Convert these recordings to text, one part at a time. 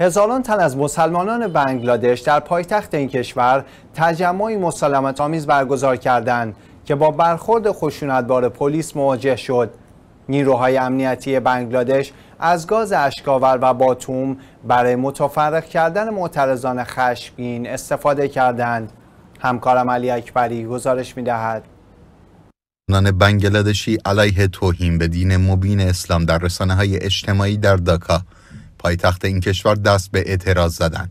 هزاران تن از مسلمانان بنگلادش در پایتخت این کشور تجمعی مسلمت آمیز برگزار کردند که با برخورد خشونتبار پلیس مواجه شد نیروهای امنیتی بنگلادش از گاز اشکاور و باتوم برای متفرق کردن معترضان خشمگین استفاده کردند همکارم علی اکبری گزارش میدهد نان بنگلادشی علیه توهین به دین مبین اسلام در رسانه های اجتماعی در داکا پایتخت این کشور دست به اعتراض زدن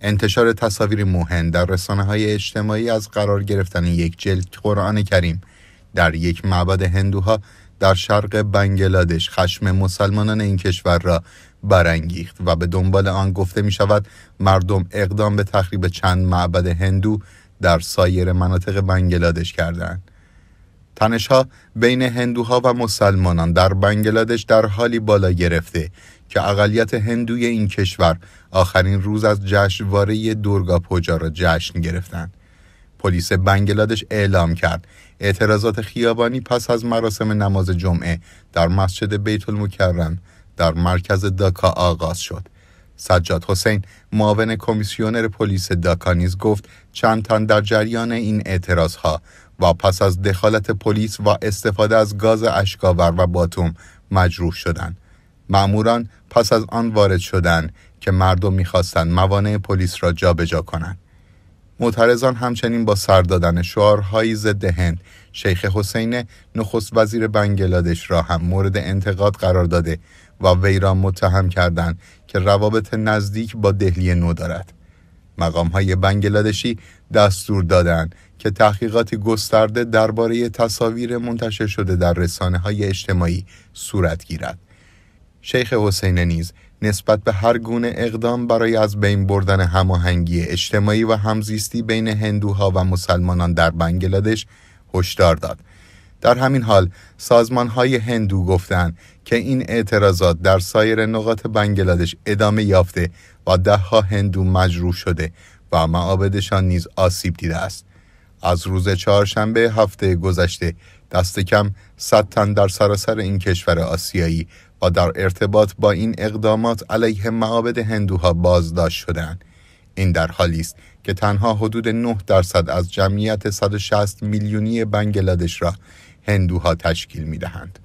انتشار تصاویر موهن در رسانه های اجتماعی از قرار گرفتن یک جلد قرآن کریم در یک معبد هندوها در شرق بنگلادش خشم مسلمانان این کشور را برانگیخت و به دنبال آن گفته می شود مردم اقدام به تخریب چند معبد هندو در سایر مناطق بنگلادش کردند. تنشها بین هندوها و مسلمانان در بنگلادش در حالی بالا گرفته که اقلیت هندوی این کشور آخرین روز از جشنواره دورگا پوجا را جشن گرفتند. پلیس بنگلادش اعلام کرد اعتراضات خیابانی پس از مراسم نماز جمعه در مسجد بیت المکرم در مرکز داکا آغاز شد. سجاد حسین معاون کمیسیونر پلیس داکا نیز گفت چند تن در جریان این اعتراض ها و پس از دخالت پلیس و استفاده از گاز اشکاور و باتوم مجروح شدند. معموران پس از آن وارد شدند که مردم میخواستند موانع پلیس را جابجا کنند. معترضان همچنین با سر دادن شعارهایی ضد هند شیخ حسین نخست وزیر بنگلادش را هم مورد انتقاد قرار داده و وی را متهم کردند که روابط نزدیک با دهلی نو دارد مقام های بنگلادشی دستور دادند که تحقیقات گسترده درباره تصاویر منتشر شده در رسانه های اجتماعی صورت گیرد. شیخ حسین نیز نسبت به هر گونه اقدام برای از بین بردن هماهنگی اجتماعی و همزیستی بین هندوها و مسلمانان در بنگلادش هشدار داد در همین حال سازمان های هندو گفتند که این اعتراضات در سایر نقاط بنگلادش ادامه یافته و دهها هندو مجروح شده و معابدشان نیز آسیب دیده است از روز چهارشنبه هفته گذشته دست کم 100 تن در سراسر این کشور آسیایی و در ارتباط با این اقدامات علیه معابد هندوها بازداشت شدند این در حالی است که تنها حدود 9 درصد از جمعیت 160 میلیونی بنگلادش را هندوها تشکیل می دهند.